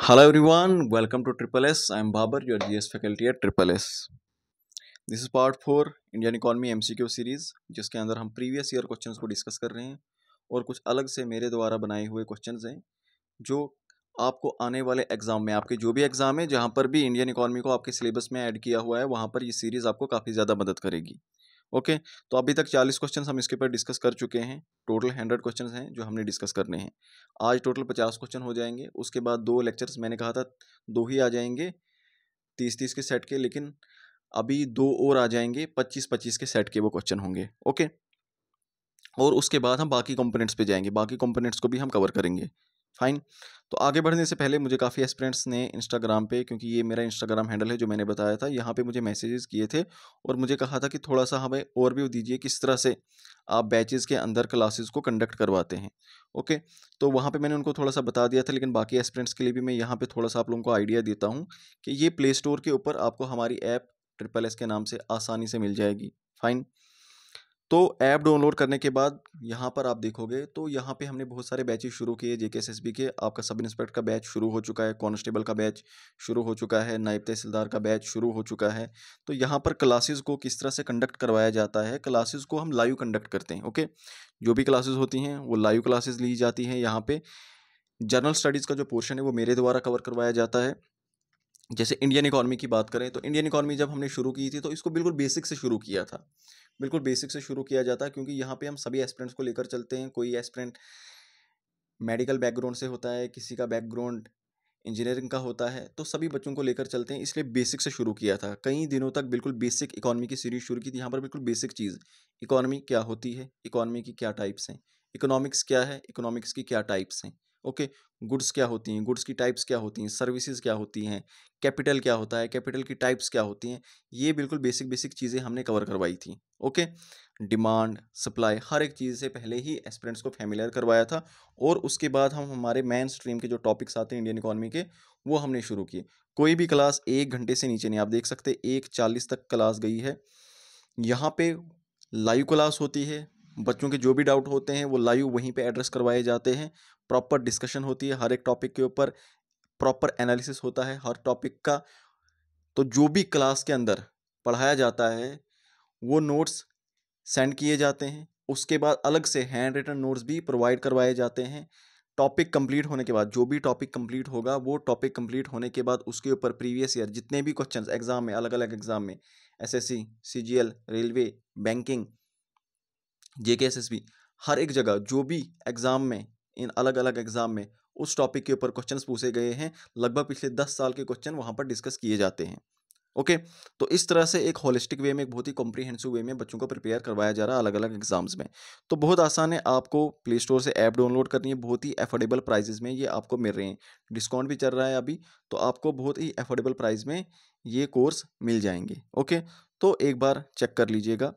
Hello everyone, welcome to Triple S. I am Babar, your GS faculty at Triple S. This is part 4 Indian economy MCQ series जिसके अंदर हम previous year questions को discuss कर रहे हैं और कुछ अलग से मेरे द्वारा बनाए हुए क्वेश्चंस हैं जो आपको आने वाले एग्ज़ाम में आपके जो भी एग्ज़ाम है जहाँ पर भी इंडियन इकोनॉमी को आपके सिलेबस में ऐड किया हुआ है वहाँ पर ये सीरीज़ आपको काफ़ी ज़्यादा मदद करेगी ओके तो अभी तक चालीस क्वेश्चन हम इसके ऊपर डिस्कस कर चुके हैं टोटल हंड्रेड क्वेश्चन हैं जो हमने डिस्कस करने हैं आज टोटल पचास क्वेश्चन हो जाएंगे उसके बाद दो लेक्चर्स मैंने कहा था दो ही आ जाएंगे तीस तीस के सेट के लेकिन अभी दो और आ जाएंगे पच्चीस पच्चीस के सेट के वो क्वेश्चन होंगे ओके और उसके बाद हम बाकी कंपोनेंट्स पे जाएंगे बाकी कंपोनेंट्स को भी हम कवर करेंगे फाइन तो आगे बढ़ने से पहले मुझे काफ़ी एस्पिरेंट्स ने इंस्टाग्राम पे क्योंकि ये मेरा इंस्टाग्राम हैंडल है जो मैंने बताया था यहाँ पे मुझे मैसेजेस किए थे और मुझे कहा था कि थोड़ा सा हमें और भी दीजिए किस तरह से आप बैचेज़ के अंदर क्लासेस को कंडक्ट करवाते हैं ओके तो वहाँ पे मैंने उनको थोड़ा सा बता दिया था लेकिन बाकी एस्पिरेंट्स के लिए भी मैं यहाँ पर थोड़ा सा आप लोगों को आइडिया देता हूँ कि ये प्ले स्टोर के ऊपर आपको हमारी ऐप ट्रिपल एस के नाम से आसानी से मिल जाएगी फाइन तो ऐप डाउनलोड करने के बाद यहाँ पर आप देखोगे तो यहाँ पे हमने बहुत सारे बैचेज शुरू किए जे के के आपका सब इंस्पेक्टर का बैच शुरू हो चुका है कॉन्स्टेबल का बैच शुरू हो चुका है नायब तहसीलदार का बैच शुरू हो चुका है तो यहाँ पर क्लासेस को किस तरह से कंडक्ट करवाया जाता है क्लासेस को हम लाइव कंडक्ट करते हैं ओके जो भी क्लासेज होती हैं वो लाइव क्लासेज ली जाती हैं यहाँ पर जनरल स्टडीज़ का जो पोर्शन है वो मेरे द्वारा कवर करवाया जाता है जैसे इंडियन इकॉनमी की बात करें तो इंडियन इकॉनमी जब हमने शुरू की थी तो इसको बिल्कुल बेसिक से शुरू किया था बिल्कुल बेसिक से शुरू किया जाता है क्योंकि यहाँ पे हम सभी एस्परेंट्स को लेकर चलते हैं कोई एस्परेंट मेडिकल बैकग्राउंड से होता है किसी का बैकग्राउंड इंजीनियरिंग का होता है तो सभी बच्चों को लेकर चलते हैं इसलिए बेसिक से शुरू किया था कई दिनों तक बिल्कुल बेसिक इकॉनमी की सीरीज शुरू की थी यहाँ पर बिल्कुल बेसिक चीज़ इकॉनमी क्या होती है इकॉनमी की क्या टाइप्स हैं इकोनॉमिक्स क्या है इकोनॉमिक्स की क्या टाइप्स हैं ओके गुड्स क्या होती हैं गुड्स की टाइप्स क्या होती हैं सर्विसेज क्या होती हैं कैपिटल क्या होता है कैपिटल की टाइप्स क्या होती हैं ये बिल्कुल बेसिक बेसिक चीज़ें हमने कवर करवाई थी ओके डिमांड सप्लाई हर एक चीज़ से पहले ही एस्परेंट्स को फेमिलियर करवाया था और उसके बाद हम हमारे मेन स्ट्रीम के जो टॉपिक्स आते हैं इंडियन इकोनॉमी के वो हमने शुरू किए कोई भी क्लास एक घंटे से नीचे नहीं आप देख सकते एक चालीस तक क्लास गई है यहाँ पे लाइव क्लास होती है बच्चों के जो भी डाउट होते हैं वो लाइव वहीं पे एड्रेस करवाए जाते हैं प्रॉपर डिस्कशन होती है हर एक टॉपिक के ऊपर प्रॉपर एनालिसिस होता है हर टॉपिक का तो जो भी क्लास के अंदर पढ़ाया जाता है वो नोट्स सेंड किए जाते हैं उसके बाद अलग से हैंड रिटन नोट्स भी प्रोवाइड करवाए जाते हैं टॉपिक कंप्लीट होने के बाद जो भी टॉपिक कंप्लीट होगा वो टॉपिक कंप्लीट होने के बाद उसके ऊपर प्रीवियस ईयर जितने भी क्वेश्चंस एग्ज़ाम में अलग अलग एग्ज़ाम में SSC CGL railway banking J K S S B हर एक जगह जो भी एग्ज़ाम में इन अलग अलग एग्ज़ाम में उस टॉपिक के ऊपर क्वेश्चन पूछे गए हैं लगभग पिछले दस साल के क्वेश्चन वहाँ पर डिस्कस किए जाते हैं ओके तो इस तरह से एक होलिस्टिक वे में एक बहुत ही कॉम्प्रीहेंसिव वे में बच्चों को प्रिपेयर करवाया जा रहा है अलग अलग एग्जाम्स में तो बहुत आसान है आपको प्ले स्टोर से ऐप डाउनलोड करनी है बहुत ही एफोर्डेबल प्राइजेज में ये आपको मिल रहे हैं डिस्काउंट भी चल रहा है अभी तो आपको बहुत ही एफोर्डेबल प्राइज़ में ये कोर्स मिल जाएंगे ओके तो एक बार चेक कर लीजिएगा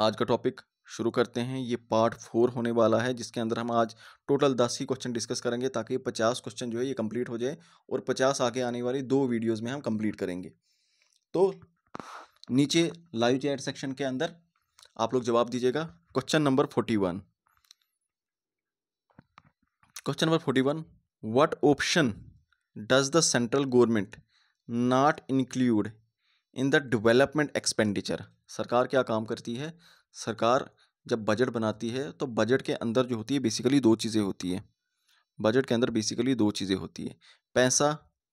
आज का टॉपिक शुरू करते हैं ये पार्ट फोर होने वाला है जिसके अंदर हम आज टोटल दस ही क्वेश्चन डिस्कस करेंगे ताकि पचास क्वेश्चन जो है ये कंप्लीट हो जाए और पचास आगे आने वाली दो वीडियोस में हम कंप्लीट करेंगे तो नीचे लाइव चैट सेक्शन के अंदर आप लोग जवाब दीजिएगा question number forty one question number forty one what option does the central government not include in the development expenditure सरकार क्या काम करती है सरकार जब बजट बनाती है तो बजट के अंदर जो होती है बेसिकली दो चीज़ें होती है बजट के अंदर बेसिकली दो चीज़ें होती है पैसा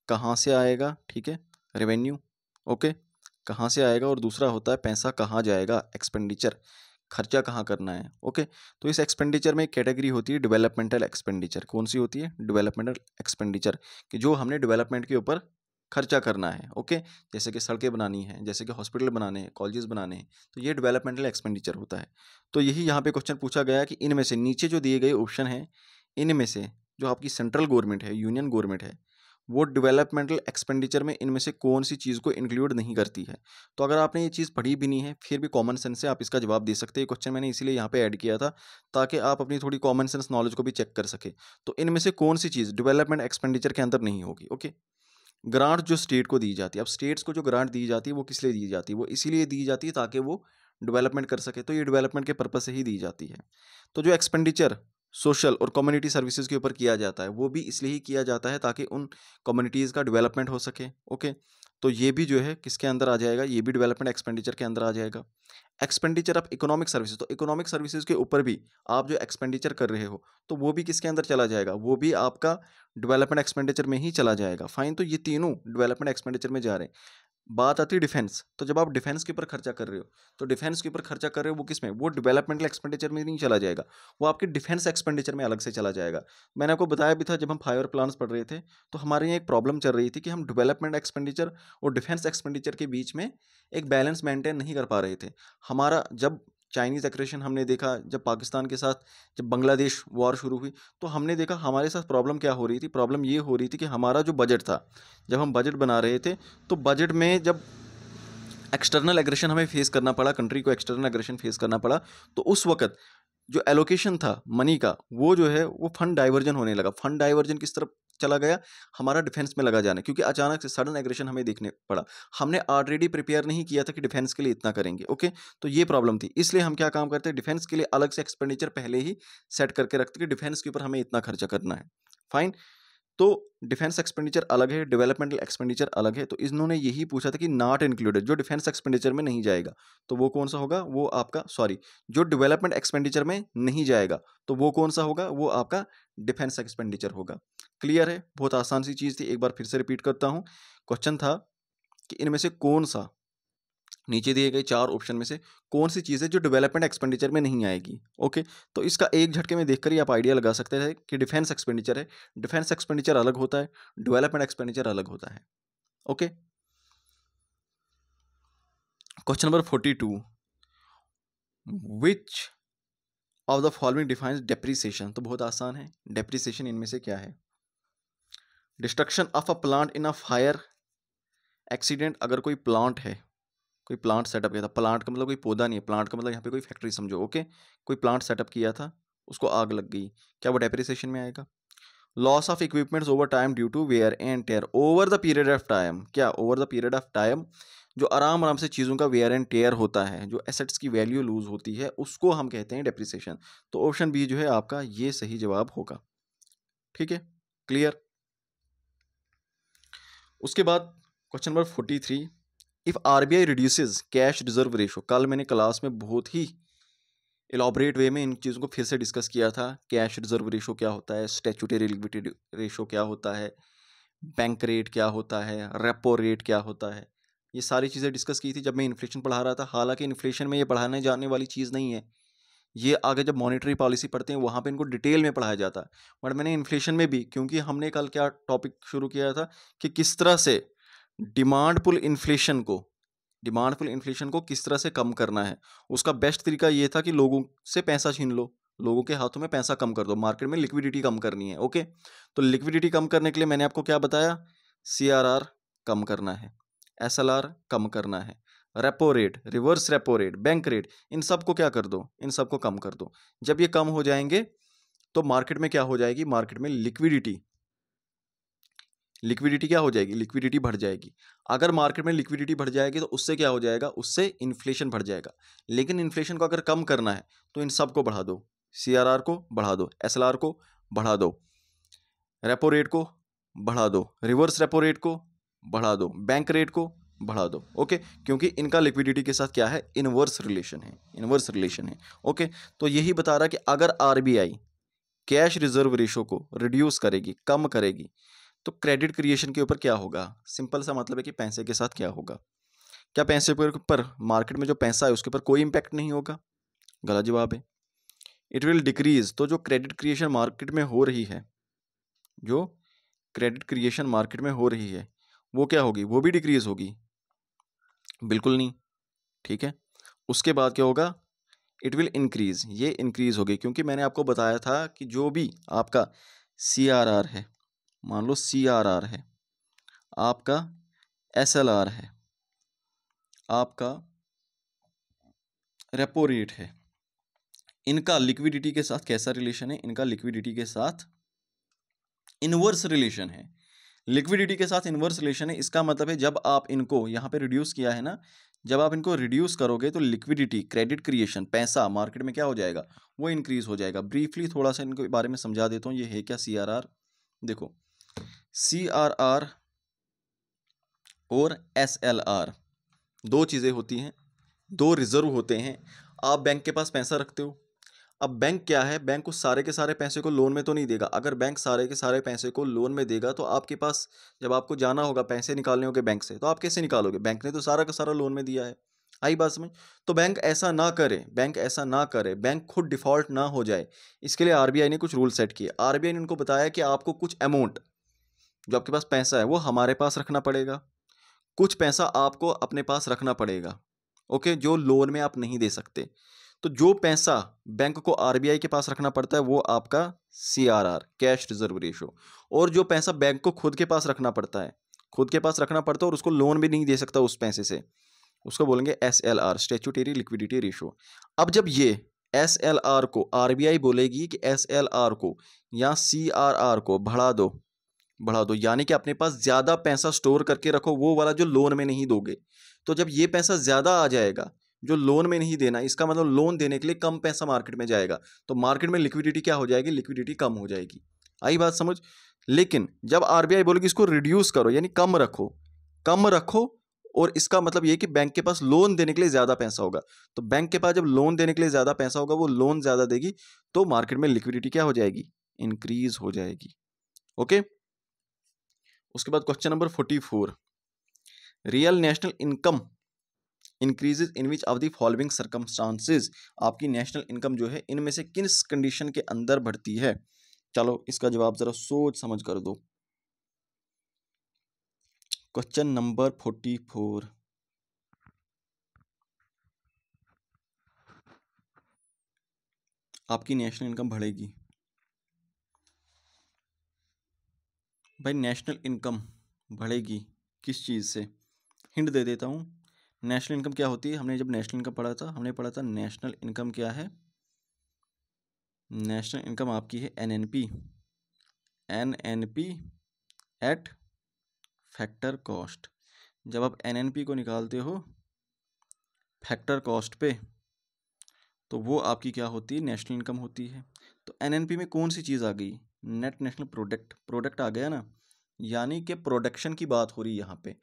कहाँ से आएगा ठीक है रेवेन्यू ओके कहाँ से आएगा और दूसरा होता है पैसा कहाँ जाएगा एक्सपेंडिचर खर्चा कहाँ करना है ओके तो इस एक्सपेंडिचर में एक कैटेगरी होती है डेवलपमेंटल एक्सपेंडिचर कौन सी होती है डेवलपमेंटल एक्सपेंडिचर कि जो हमने डेवलपमेंट के ऊपर खर्चा करना है ओके जैसे कि सड़कें बनानी हैं जैसे कि हॉस्पिटल बनाने हैं कॉलेजेस बनाने हैं तो ये डेवलपमेंटल एक्सपेंडिचर होता है तो यही यहाँ पे क्वेश्चन पूछा गया कि इनमें से नीचे जो दिए गए ऑप्शन हैं इनमें से जो आपकी सेंट्रल गवर्नमेंट है यूनियन गवर्नमेंट है वो डेवलपमेंटल एक्सपेंडिचर में इनमें से कौन सी चीज़ को इंक्लूड नहीं करती है तो अगर आपने ये चीज़ पढ़ी भी नहीं है फिर भी कॉमन सेंस से आप इसका जवाब दे सकते हैं क्वेश्चन मैंने इसीलिए यहाँ पे ऐड किया था ताकि आप अपनी थोड़ी कॉमन सेंस नॉलेज को भी चेक कर सके तो इनमें से कौन सी चीज़ डिवेलपमेंट एक्सपेंडिचर के अंदर नहीं होगी ओके ग्रांट जो स्टेट को दी जाती है अब स्टेट्स को जो ग्रांट दी जाती है वो किस लिए दी जाती है वो इसीलिए दी जाती है ताकि वो डेवलपमेंट कर सके तो ये डेवलपमेंट के पर्पज़ से ही दी जाती है तो जो एक्सपेंडिचर सोशल और कम्युनिटी सर्विसेज के ऊपर किया जाता है वो भी इसलिए ही किया जाता है ताकि उन कम्युनिटीज़ का डेवलपमेंट हो सके ओके तो ये भी जो है किसके अंदर आ जाएगा ये भी डेवलपमेंट एक्सपेंडिचर के अंदर आ जाएगा एक्सपेंडिचर ऑफ इकोनॉमिक सर्विसेज तो इकोनॉमिक सर्विसेज के ऊपर भी आप जो एक्सपेंडिचर कर रहे हो तो वो भी किसके अंदर चला जाएगा वो भी आपका डेवलपमेंट एक्सपेंडिचर में ही चला जाएगा फाइन तो ये तीनों डेवलपमेंट एक्सपेंडिचर में जा रहे हैं बात आती है डिफेंस तो जब आप डिफेंस के ऊपर खर्चा कर रहे हो तो डिफेंस के ऊपर खर्चा कर रहे हो वो किस में वो डेवलपमेंटल एक्सपेंडिचर में नहीं चला जाएगा वो आपके डिफेंस एक्सपेंडिचर में अलग से चला जाएगा मैंने आपको बताया भी था जब हम फाइवर प्लान्स पढ़ रहे थे तो हमारे यहाँ एक प्रॉब्लम चल रही थी कि हम डेवलपमेंट एक्सपेंडिचर और डिफेंस एक्सपेंडिचर के बीच में एक बैलेंस मेंटेन नहीं कर पा रहे थे हमारा जब चाइनीज़ एक्रेशन हमने देखा जब पाकिस्तान के साथ जब बांग्लादेश वॉर शुरू हुई तो हमने देखा हमारे साथ प्रॉब्लम क्या हो रही थी प्रॉब्लम ये हो रही थी कि हमारा जो बजट था जब हम बजट बना रहे थे तो बजट में जब एक्सटर्नल एग्रेशन हमें फेस करना पड़ा कंट्री को एक्सटर्नल एग्रेशन फेस करना पड़ा तो उस वक्त जो एलोकेशन था मनी का वो जो है वो फंड डाइवर्जन होने लगा फंड डाइवर्जन किस तरफ चला गया हमारा डिफेंस में लगा जाना क्योंकि अचानक से सडन एग्रेशन हमें देखने पड़ा हमने ऑलरेडी प्रिपेयर नहीं किया था कि डिफेंस के लिए इतना करेंगे ओके तो ये प्रॉब्लम थी इसलिए हम क्या काम करते हैं डिफेंस के लिए अलग से एक्सपेंडिचर पहले ही सेट करके रखते कि डिफेंस के ऊपर हमें इतना खर्चा करना है फाइन तो डिफेंस एक्सपेंडिचर अलग है डेवलपमेंटल एक्सपेंडिचर अलग है तो इन्होंने यही पूछा था कि नॉट इंक्लूडेड जो डिफेंस एक्सपेंडिचर में नहीं जाएगा तो वो कौन सा होगा वो आपका सॉरी जो डेवलपमेंट एक्सपेंडिचर में नहीं जाएगा तो वो कौन सा होगा वो आपका डिफेंस एक्सपेंडिचर होगा क्लियर है बहुत आसान सी चीज़ थी एक बार फिर से रिपीट करता हूँ क्वेश्चन था कि इनमें से कौन सा नीचे दिए गए चार ऑप्शन में से कौन सी चीज़ है जो डेवलपमेंट एक्सपेंडिचर में नहीं आएगी ओके तो इसका एक झटके में देखकर ही आप आइडिया लगा सकते हैं कि डिफेंस एक्सपेंडिचर है डिफेंस एक्सपेंडिचर अलग होता है डेवलपमेंट एक्सपेंडिचर अलग होता है okay question number forty two which of the following defines depreciation तो बहुत आसान है डेप्रीसिएशन इनमें से क्या है destruction of a plant in a fire accident अगर कोई प्लांट है कोई प्लांट सेटअप किया था प्लांट का मतलब कोई पौधा नहीं है प्लांट का मतलब यहाँ पे कोई फैक्ट्री समझो ओके कोई प्लांट सेटअप किया था उसको आग लग गई क्या वो डेप्रिसिएशन में आएगा loss of equipments over time due to wear and tear over the period of time क्या over the period of time जो आराम आराम से चीज़ों का वेयर एंड टेयर होता है जो एसेट्स की वैल्यू लूज होती है उसको हम कहते हैं डेप्रिसिएशन तो ऑप्शन बी जो है आपका ये सही जवाब होगा ठीक है क्लियर उसके बाद question number forty three if R B I reduces cash reserve ratio कल मैंने क्लास में बहुत ही एलाबरेट वे में इन चीज़ों को फिर से डिस्कस किया था कैश रिजर्व रेशो क्या होता है स्टैचूटरी लिक्विडिटी रेशो क्या होता है बैंक रेट क्या होता है रेपो रेट क्या होता है ये सारी चीज़ें डिस्कस की थी जब मैं इन्फ्लेशन पढ़ा रहा था हालांकि इन्फ्लेशन में ये पढ़ाने जाने वाली चीज़ नहीं है ये आगे जब मॉनेटरी पॉलिसी पढ़ते हैं वहाँ पे इनको डिटेल में पढ़ाया जाता है बट मैंने इन्फ्लेशन में भी क्योंकि हमने कल क्या टॉपिक शुरू किया था कि किस तरह से डिमांड पुल इन्फ्लेशन को डिमांड पुल इन्फ्लेशन को किस तरह से कम करना है उसका बेस्ट तरीका ये था कि लोगों से पैसा छीन लो लोगों के हाथों में पैसा कम कर दो मार्केट में लिक्विडिटी कम करनी है ओके तो लिक्विडिटी कम करने के लिए मैंने आपको क्या बताया सी कम करना है एस कम करना है repo rate reverse repo rate bank rate इन सब को क्या कर दो इन सब को कम कर दो जब ये कम हो जाएंगे तो मार्केट में क्या हो जाएगी मार्केट में लिक्विडिटी लिक्विडिटी क्या हो जाएगी लिक्विडिटी बढ़ जाएगी अगर मार्केट में लिक्विडिटी बढ़ जाएगी तो उससे क्या हो जाएगा उससे इन्फ्लेशन बढ़ जाएगा लेकिन इन्फ्लेशन को अगर कम करना है तो इन सब को बढ़ा दो सी को बढ़ा दो एस को बढ़ा दो रेपो रेट को बढ़ा दो रिवर्स रेपो रेट को बढ़ा दो बैंक रेट को बढ़ा दो ओके क्योंकि इनका लिक्विडिटी के साथ क्या है इनवर्स रिलेशन है इनवर्स रिलेशन है ओके तो यही बता रहा कि अगर आरबीआई कैश रिजर्व रेशो को रिड्यूस करेगी कम करेगी तो क्रेडिट क्रिएशन के ऊपर क्या होगा सिंपल सा मतलब है कि पैसे के साथ क्या होगा क्या पैसे के ऊपर मार्केट में जो पैसा है उसके ऊपर कोई इम्पैक्ट नहीं होगा गलत जवाब है इट विल डिक्रीज तो जो क्रेडिट क्रिएशन मार्केट में हो रही है जो क्रेडिट क्रिएशन मार्केट में हो रही है वो क्या होगी वो भी डिक्रीज होगी बिल्कुल नहीं ठीक है उसके बाद क्या होगा इट विल इंक्रीज ये इंक्रीज होगी क्योंकि मैंने आपको बताया था कि जो भी आपका सी आर आर है मान लो सी आर आर है आपका एस एल आर है आपका रेपो रेट है इनका लिक्विडिटी के साथ कैसा रिलेशन है इनका लिक्विडिटी के साथ इनवर्स रिलेशन है लिक्विडिटी के साथ इनवर्स रिलेशन है इसका मतलब है जब आप इनको यहाँ पे रिड्यूस किया है ना जब आप इनको रिड्यूस करोगे तो लिक्विडिटी क्रेडिट क्रिएशन पैसा मार्केट में क्या हो जाएगा वो इंक्रीज हो जाएगा ब्रीफली थोड़ा सा इनके बारे में समझा देता हूँ ये है क्या सी देखो सी आर आर और एस एल आर दो चीज़ें होती हैं दो रिज़र्व होते हैं आप बैंक के पास पैसा रखते हो अब बैंक क्या है बैंक को सारे के सारे पैसे को लोन में तो नहीं देगा अगर बैंक सारे के सारे पैसे को लोन में देगा तो आपके पास जब आपको जाना होगा पैसे निकालने होंगे बैंक से तो आप कैसे निकालोगे बैंक ने तो सारा का सारा लोन में दिया है आई बात समझ तो बैंक ऐसा ना करे बैंक ऐसा ना करे बैंक खुद डिफ़ॉल्ट ना हो जाए इसके लिए आरबीआई ने कुछ रूल सेट किए आरबीआई ने उनको बताया कि आपको कुछ अमाउंट जो आपके पास पैसा है वो हमारे पास रखना पड़ेगा कुछ पैसा आपको अपने पास रखना पड़ेगा ओके जो लोन में आप नहीं दे सकते तो जो पैसा बैंक को आर के पास रखना पड़ता है वो आपका सी कैश रिजर्व रेशो और जो पैसा बैंक को खुद के पास रखना पड़ता है खुद के पास रखना पड़ता है और उसको लोन भी नहीं दे सकता उस पैसे से उसको बोलेंगे S L R statutory liquidity ratio अब जब ये एस एल आर को आर बी आई बोलेगी कि एस एल आर को या सी आर आर को बढ़ा दो बढ़ा दो यानी कि अपने पास ज़्यादा पैसा स्टोर करके रखो वो वाला जो लोन में नहीं दोगे तो जब ये पैसा ज़्यादा आ जाएगा जो लोन में नहीं देना इसका मतलब लोन देने के लिए कम पैसा मार्केट में जाएगा तो मार्केट में लिक्विडिटी क्या हो जाएगी लिक्विडिटी कम हो जाएगी आई बात समझ लेकिन जब आरबीआई बोलेगी इसको रिड्यूस करो यानी कम रखो कम रखो और इसका मतलब ये कि बैंक के पास लोन देने के लिए ज़्यादा पैसा होगा तो बैंक के पास जब लोन देने के लिए ज़्यादा पैसा होगा वो लोन ज़्यादा देगी तो मार्केट में लिक्विडिटी क्या हो जाएगी इंक्रीज हो जाएगी ओके उसके बाद question number forty four real national income increases in which of the following circumstances आपकी नेशनल इनकम जो है इनमें से किस कंडीशन के अंदर बढ़ती है चलो इसका जवाब ज़रा सोच समझ कर दो क्वेश्चन नंबर फोर्टी फोर आपकी नेशनल इनकम बढ़ेगी भाई नेशनल इनकम बढ़ेगी किस चीज़ से हिंट दे देता हूँ नेशनल इनकम क्या होती है हमने जब नेशनल इनकम पढ़ा था हमने पढ़ा था नेशनल इनकम क्या है नेशनल इनकम आपकी है N N P N N P at factor cost जब आप एन एन पी को निकालते हो फैक्टर कॉस्ट पे तो वो आपकी क्या होती है नेशनल इनकम होती है तो एन एन पी में कौन सी चीज़ आ गई नेट नेशनल प्रोडक्ट प्रोडक्ट आ गया ना यानी कि प्रोडक्शन की बात हो रही है यहाँ पे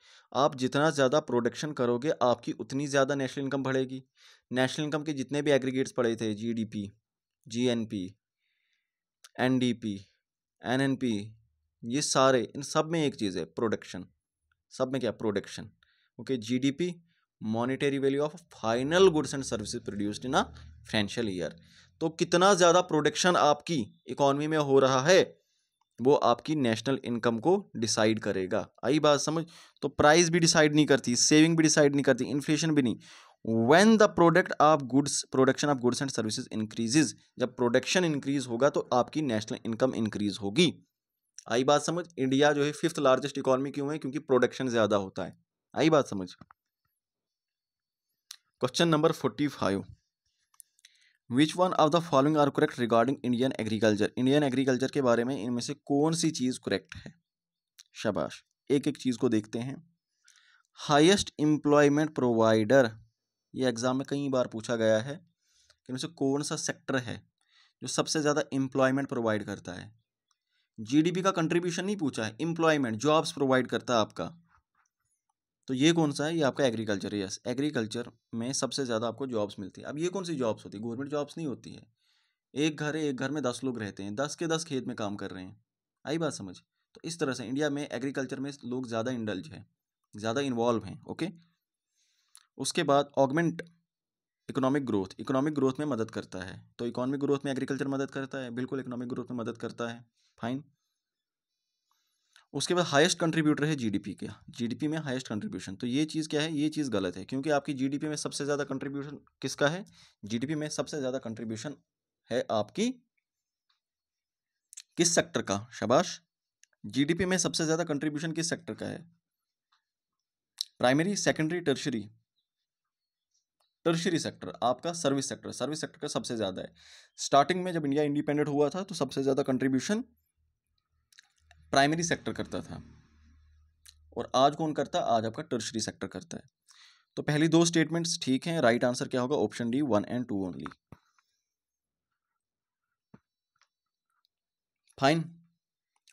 आप जितना ज़्यादा प्रोडक्शन करोगे आपकी उतनी ज़्यादा नेशनल इनकम बढ़ेगी नेशनल इनकम के जितने भी एग्रीगेट्स पड़े थे G G D D P P N N P N N P ये सारे इन सब में एक चीज़ है प्रोडक्शन सब में क्या production okay G D P monetary value of final goods and services produced in a financial year तो कितना ज़्यादा प्रोडक्शन आपकी इकॉनमी में हो रहा है वो आपकी नेशनल इनकम को डिसाइड करेगा आई बात समझ तो प्राइस भी डिसाइड नहीं करती सेविंग भी डिसाइड नहीं करती इन्फ्लेशन भी नहीं when the product of goods production of goods and services increases जब प्रोडक्शन इंक्रीज होगा तो आपकी नेशनल इनकम इंक्रीज होगी आई बात समझ इंडिया जो है फिफ्थ लार्जेस्ट इकोनॉमी क्यों है क्योंकि प्रोडक्शन ज़्यादा होता है आई बात समझ question number forty five which one of the following are correct regarding Indian agriculture Indian agriculture के बारे में इनमें से कौन सी चीज़ करेक्ट है शाबाश एक एक चीज़ को देखते हैं हाइस्ट एम्प्लॉयमेंट प्रोवाइडर ये एग्ज़ाम में कई बार पूछा गया है कि इनमें से कौन सा सेक्टर है जो सबसे ज़्यादा एम्प्लॉयमेंट प्रोवाइड करता है जीडीपी का कंट्रीब्यूशन नहीं पूछा है एम्प्लॉयमेंट जॉब्स प्रोवाइड करता है आपका तो ये कौन सा है ये आपका एग्रीकल्चर है यस एग्रीकल्चर में सबसे ज़्यादा आपको जॉब्स मिलती है अब ये कौन सी जॉब्स होती है गवर्नमेंट जॉब्स नहीं होती है एक घर है एक घर में दस लोग रहते हैं दस के दस खेत में काम कर रहे हैं आई बात समझ तो इस तरह से इंडिया में एग्रीकल्चर में लोग ज़्यादा इंडल्ज हैं ज़्यादा इन्वॉल्व हैं ओके उसके बाद augment economic growth economic growth में मदद करता है तो इकोनॉमिक ग्रोथ में एग्रीकल्चर मदद करता है बिल्कुल इकोनॉमिक ग्रोथ में मदद करता है फाइन उसके बाद हाईएस्ट कंट्रीब्यूटर है जीडीपी का जीडीपी में हाईएस्ट कंट्रीब्यूशन तो ये चीज़ क्या है ये चीज़ गलत है क्योंकि आपकी जीडीपी में सबसे ज़्यादा कंट्रीब्यूशन किसका है जीडीपी में सबसे ज़्यादा कंट्रीब्यूशन है आपकी किस सेक्टर का शबाश जीडीपी में सबसे ज़्यादा कंट्रीब्यूशन किस सेक्टर का है primary secondary tertiary tertiary sector आपका सर्विस सेक्टर सर्विस सेक्टर का सबसे ज़्यादा है स्टार्टिंग में जब इंडिया इंडिपेंडेंट हुआ था तो सबसे ज़्यादा कंट्रीब्यूशन प्राइमरी सेक्टर करता था और आज कौन करता आज आपका टर्शरी सेक्टर करता है तो पहली दो स्टेटमेंट्स ठीक हैं राइट आंसर क्या होगा option D one and two only fine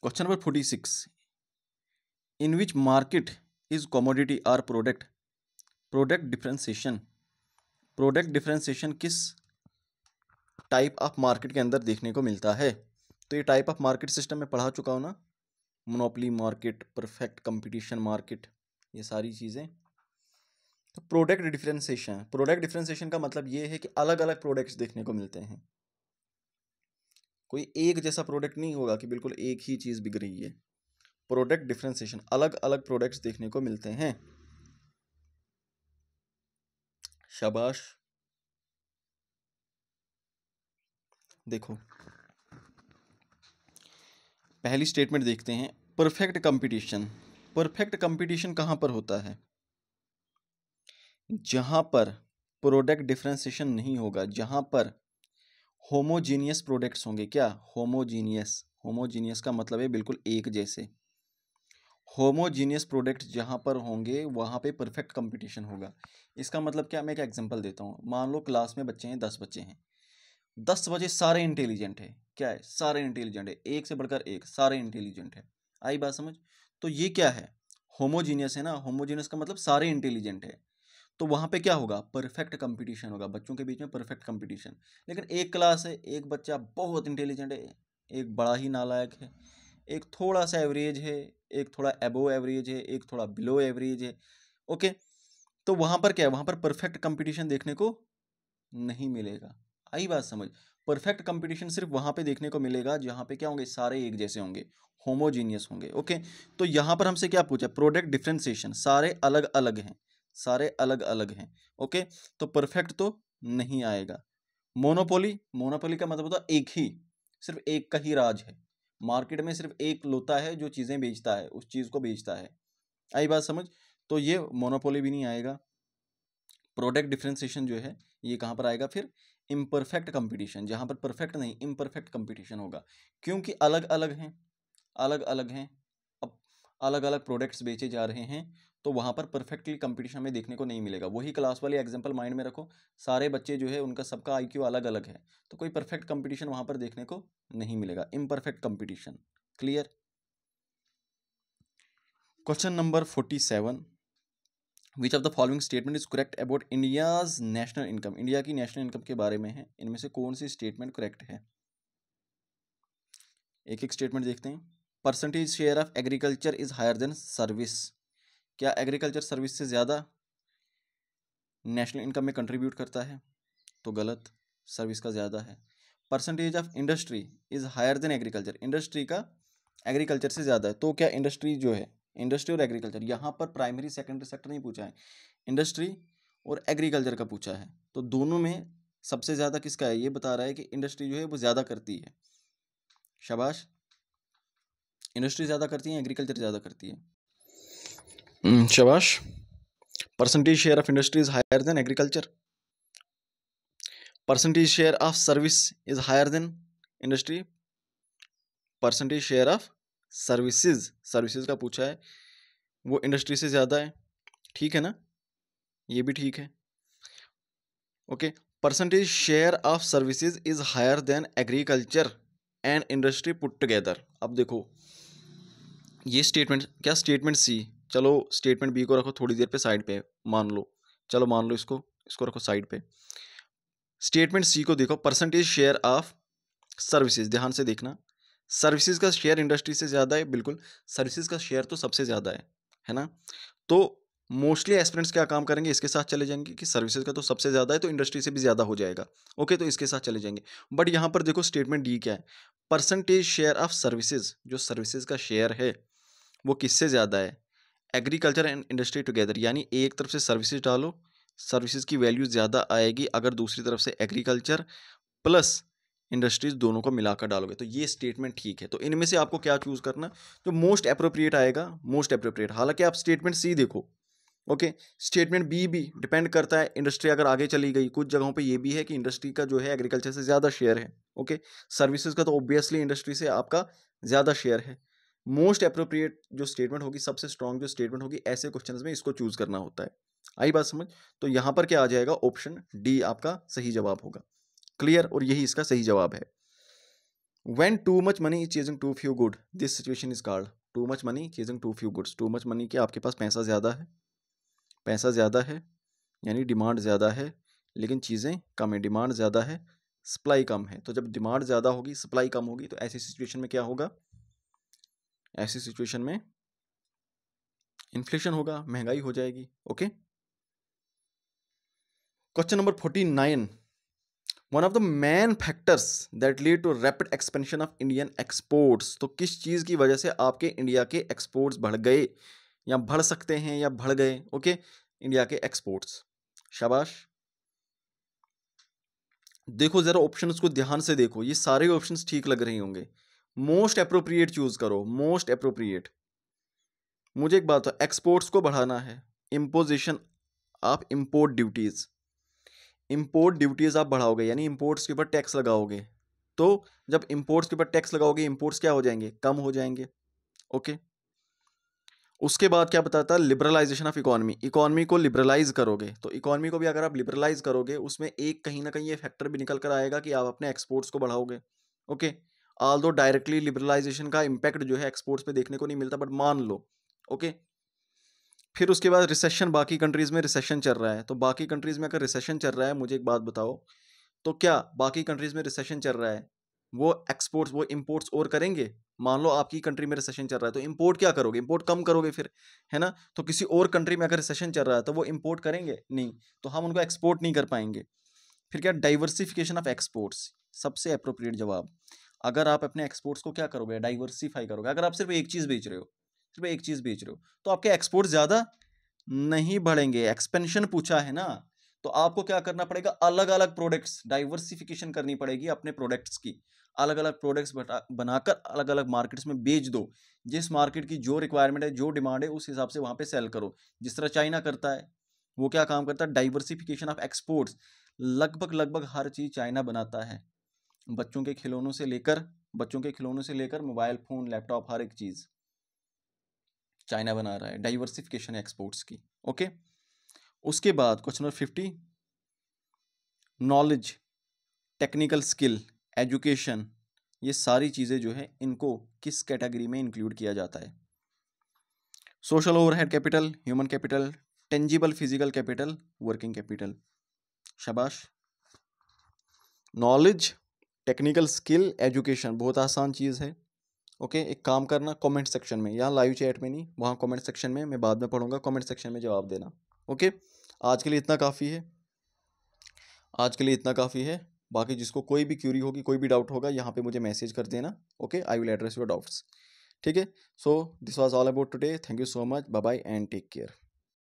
question number forty six in which market is commodity or product product differentiation product differentiation किस टाइप ऑफ मार्केट के अंदर देखने को मिलता है तो ये टाइप ऑफ मार्केट सिस्टम में पढ़ा चुका हूँ ना monopoly market perfect competition market ये सारी चीज़ें तो प्रोडक्ट डिफरेंशिएशन प्रोडक्ट डिफ्रेंसेशन का मतलब ये है कि अलग अलग प्रोडक्ट्स देखने को मिलते हैं कोई एक जैसा प्रोडक्ट नहीं होगा कि बिल्कुल एक ही चीज़ बिक रही है प्रोडक्ट डिफरेंशिएशन अलग अलग प्रोडक्ट्स देखने को मिलते हैं शाबाश देखो पहली स्टेटमेंट देखते हैं परफेक्ट कंपटीशन परफेक्ट कंपटीशन कहाँ पर होता है जहाँ पर प्रोडक्ट डिफ्रेंसीशन नहीं होगा जहाँ पर होमोजीनियस प्रोडक्ट्स होंगे क्या होमोजीनियस होमोजीनियस का मतलब है बिल्कुल एक जैसे होमोजीनियस प्रोडक्ट जहाँ पर होंगे वहाँ पे परफेक्ट कंपटीशन होगा इसका मतलब क्या मैं एक एग्जांपल देता हूँ मान लो क्लास में बच्चे हैं दस बच्चे हैं दस बजे सारे इंटेलिजेंट हैं क्या है सारे इंटेलिजेंट है एक से बढ़कर एक सारे इंटेलिजेंट है आई बात समझ तो ये क्या है होमोजीनियस है ना होमोजीनियस का मतलब सारे इंटेलिजेंट है तो वहाँ पे क्या होगा परफेक्ट कंपटीशन होगा बच्चों के बीच में परफेक्ट कंपटीशन लेकिन एक क्लास है एक बच्चा बहुत इंटेलिजेंट है एक बड़ा ही नालायक है एक थोड़ा सा एवरेज है एक थोड़ा एबो एवरेज है एक थोड़ा बिलो एवरेज है ओके तो वहाँ पर क्या है वहाँ पर परफेक्ट कंपटीशन देखने को नहीं मिलेगा आई बात समझ परफेक्ट कंपटीशन सिर्फ वहाँ पे देखने को मिलेगा जहाँ पे क्या होंगे सारे एक जैसे होंगे होमोजीनियस होंगे ओके तो यहाँ पर हमसे क्या पूछा प्रोडक्ट डिफ्रेंसिएशन सारे अलग अलग हैं सारे अलग अलग हैं ओके तो परफेक्ट तो नहीं आएगा मोनोपोली मोनोपोली का मतलब होता है एक ही सिर्फ एक का ही राज है मार्केट में सिर्फ एक लोता है जो चीज़ें बेचता है उस चीज़ को बेचता है आई बात समझ तो ये मोनोपोली भी नहीं आएगा प्रोडक्ट डिफ्रेंसिएशन जो है ये कहाँ पर आएगा फिर इम्परफेक्ट कंपटीशन जहाँ पर परफेक्ट नहीं इम्परफेक्ट कंपटीशन होगा क्योंकि अलग अलग हैं अलग अलग हैं अब अलग अलग प्रोडक्ट्स बेचे जा रहे हैं तो वहाँ पर परफेक्टली कंपटीशन हमें देखने को नहीं मिलेगा वही क्लास वाली एग्जाम्पल माइंड में रखो सारे बच्चे जो है उनका सबका आई अलग अलग है तो कोई परफेक्ट कंपटीशन वहाँ पर देखने को नहीं मिलेगा imperfect competition clear question number forty seven which of the following statement is correct about India's national income India की नेशनल इनकम के बारे में है इनमें से कौन सी स्टेटमेंट करेक्ट है एक एक स्टेटमेंट देखते हैं percentage share of agriculture is higher than service क्या एग्रीकल्चर सर्विस से ज़्यादा नेशनल इनकम में कंट्रीब्यूट करता है तो गलत सर्विस का ज़्यादा है percentage of industry is higher than agriculture industry का एग्रीकल्चर से ज़्यादा है तो क्या इंडस्ट्री जो है इंडस्ट्री और एग्रीकल्चर यहाँ पर प्राइमरी सेकेंडरी सेक्टर नहीं पूछा है इंडस्ट्री और एग्रीकल्चर का पूछा है तो दोनों में सबसे ज़्यादा किसका है ये बता रहा है कि इंडस्ट्री जो है वो ज़्यादा करती है शबाश इंडस्ट्री ज़्यादा करती है एग्रीकल्चर ज़्यादा करती है शबाश percentage share of industry is higher than agriculture percentage share of service is higher than industry percentage share of services services का पूछा है वो इंडस्ट्री से ज़्यादा है ठीक है ना ये भी ठीक है okay percentage share of services is higher than agriculture and industry put together अब देखो ये स्टेटमेंट क्या स्टेटमेंट सी चलो स्टेटमेंट बी को रखो थोड़ी देर पे साइड पे मान लो चलो मान लो इसको इसको रखो साइड पे स्टेटमेंट सी को देखो परसेंटेज शेयर ऑफ सर्विसेज ध्यान से देखना सर्विसेज का शेयर इंडस्ट्री से ज़्यादा है बिल्कुल सर्विसेज का शेयर तो सबसे ज़्यादा है है ना तो मोस्टली एस्पिरेंट्स क्या काम करेंगे इसके साथ चले जाएंगे कि सर्विसेज का तो सबसे ज़्यादा है तो इंडस्ट्री से भी ज़्यादा हो जाएगा ओके तो इसके साथ चले जाएंगे बट यहाँ पर देखो स्टेटमेंट डी क्या है परसेंटेज शेयर ऑफ सर्विसेज जो सर्विसेज का शेयर है वो किससे ज़्यादा है एग्रीकल्चर एंड इंडस्ट्री टुगेदर यानी एक तरफ से सर्विसेज डालो सर्विसेज की वैल्यू ज़्यादा आएगी अगर दूसरी तरफ से एग्रीकल्चर प्लस इंडस्ट्रीज दोनों को मिलाकर डालोगे तो ये स्टेटमेंट ठीक है तो इनमें से आपको क्या चूज़ करना जो मोस्ट अप्रोप्रिएट आएगा मोस्ट अप्रोप्रिएट हालांकि आप स्टेटमेंट सी देखो ओके स्टेटमेंट बी भी डिपेंड करता है इंडस्ट्री अगर आगे चली गई कुछ जगहों पे ये भी है कि इंडस्ट्री का जो है एग्रीकल्चर से ज़्यादा शेयर है ओके okay? सर्विसेज का तो ऑब्वियसली इंडस्ट्री से आपका ज़्यादा शेयर है मोस्ट अप्रोप्रिएट जो स्टेटमेंट होगी सबसे स्ट्रॉन्ग जो स्टेटमेंट होगी ऐसे क्वेश्चन में इसको चूज़ करना होता है आई बात समझ तो यहाँ पर क्या आ जाएगा ऑप्शन डी आपका सही जवाब होगा क्लियर और यही इसका सही जवाब है when too much money is chasing too few good this situation is called too much money chasing too few goods too much money कि आपके पास पैसा ज़्यादा है पैसा ज़्यादा है यानी डिमांड ज़्यादा है लेकिन चीज़ें कम है डिमांड ज़्यादा है सप्लाई कम है तो जब डिमांड ज़्यादा होगी सप्लाई कम होगी तो ऐसी सिचुएशन में क्या होगा ऐसी सिचुएशन में इन्फ्लेशन होगा महंगाई हो जाएगी okay question number forty nine one of the main factors that lead to rapid expansion of Indian exports तो किस चीज़ की वजह से आपके इंडिया के एक्सपोर्ट्स बढ़ गए या बढ़ सकते हैं या बढ़ गए ओके okay? इंडिया के एक्सपोर्ट्स शाबाश देखो ज़रा ऑप्शंस को ध्यान से देखो ये सारे ऑप्शंस ठीक लग रहे होंगे मोस्ट अप्रोप्रिएट चूज़ करो मोस्ट अप्रोप्रिएट मुझे एक बात हो एक्सपोर्ट्स को बढ़ाना है imposition of import duties import duties आप बढ़ाओगे यानी इम्पोर्ट्स के ऊपर टैक्स लगाओगे तो जब इम्पोर्ट्स के ऊपर टैक्स लगाओगे इम्पोर्ट्स क्या हो जाएंगे कम हो जाएंगे ओके उसके बाद क्या बताता है लिबरलाइजेशन ऑफ इकोनॉमी इकोनॉमी को लिबरलाइज करोगे तो इकोनॉमी को भी अगर आप लिबरलाइज करोगे उसमें एक कहीं ना कहीं ये फैक्टर भी निकल कर आएगा कि आप अपने एक्सपोर्ट्स को बढ़ाओगे ओके आल दो डायरेक्टली लिबरलाइजेशन का इम्पैक्ट जो है एक्सपोर्ट्स पे देखने को नहीं मिलता बट मान लो ओके फिर उसके बाद रिसेशन बाकी कंट्रीज़ में रिसेशन चल रहा है तो बाकी कंट्रीज़ में अगर रिसेशन चल रहा है मुझे एक बात बताओ तो क्या बाकी कंट्रीज़ में रिसेशन चल रहा है वो एक्सपोर्ट्स वो इम्पोर्ट्स और करेंगे मान लो आपकी कंट्री में रिसेशन चल रहा है तो इम्पोर्ट क्या करोगे इम्पोर्ट कम करोगे फिर है ना तो किसी और कंट्री में अगर रिसेशन चल रहा है तो वो इम्पोर्ट करेंगे नहीं तो हम उनको एक्सपोर्ट नहीं कर पाएंगे फिर क्या डाइवर्सिफिकेशन ऑफ एक्सपोर्ट्स सबसे अप्रोप्रिएट जवाब अगर आप अपने एक्सपोर्ट्स को क्या करोगे डाइवर्सिफाई करोगे अगर आप सिर्फ एक चीज़ बेच रहे हो सिर्फ एक चीज़ बेच रहे हो तो आपके एक्सपोर्ट ज़्यादा नहीं बढ़ेंगे एक्सपेंशन पूछा है ना तो आपको क्या करना पड़ेगा अलग अलग प्रोडक्ट्स डाइवर्सिफिकेशन करनी पड़ेगी अपने प्रोडक्ट्स की अलग अलग प्रोडक्ट्स बनाकर अलग अलग मार्केट्स में बेच दो जिस मार्केट की जो रिक्वायरमेंट है जो डिमांड है उस हिसाब से वहाँ पे सेल करो जिस तरह चाइना करता है वो क्या काम करता है डाइवर्सिफिकेशन ऑफ एक्सपोर्ट्स लगभग लगभग हर चीज़ चाइना बनाता है बच्चों के खिलौनों से लेकर बच्चों के खिलौनों से लेकर मोबाइल फ़ोन लैपटॉप हर एक चीज़ चाइना बना रहा है डाइवर्सिफिकेशन एक्सपोर्ट्स की ओके उसके बाद question number fifty knowledge technical skill education ये सारी चीज़ें जो है इनको किस कैटेगरी में इंक्लूड किया जाता है social overhead capital human capital tangible physical capital working capital शबाश नॉलेज टेक्निकल स्किल एजुकेशन बहुत आसान चीज़ है ओके एक काम करना कमेंट सेक्शन में यहाँ लाइव चैट में नहीं वहाँ कमेंट सेक्शन में मैं बाद में पढ़ूंगा कमेंट सेक्शन में जवाब देना ओके आज के लिए इतना काफ़ी है आज के लिए इतना काफ़ी है बाकी जिसको कोई भी क्यूरी होगी कोई भी डाउट होगा यहाँ पे मुझे मैसेज कर देना okay I will address your doubts ठीक है so this was all about today thank you so much bye bye and take care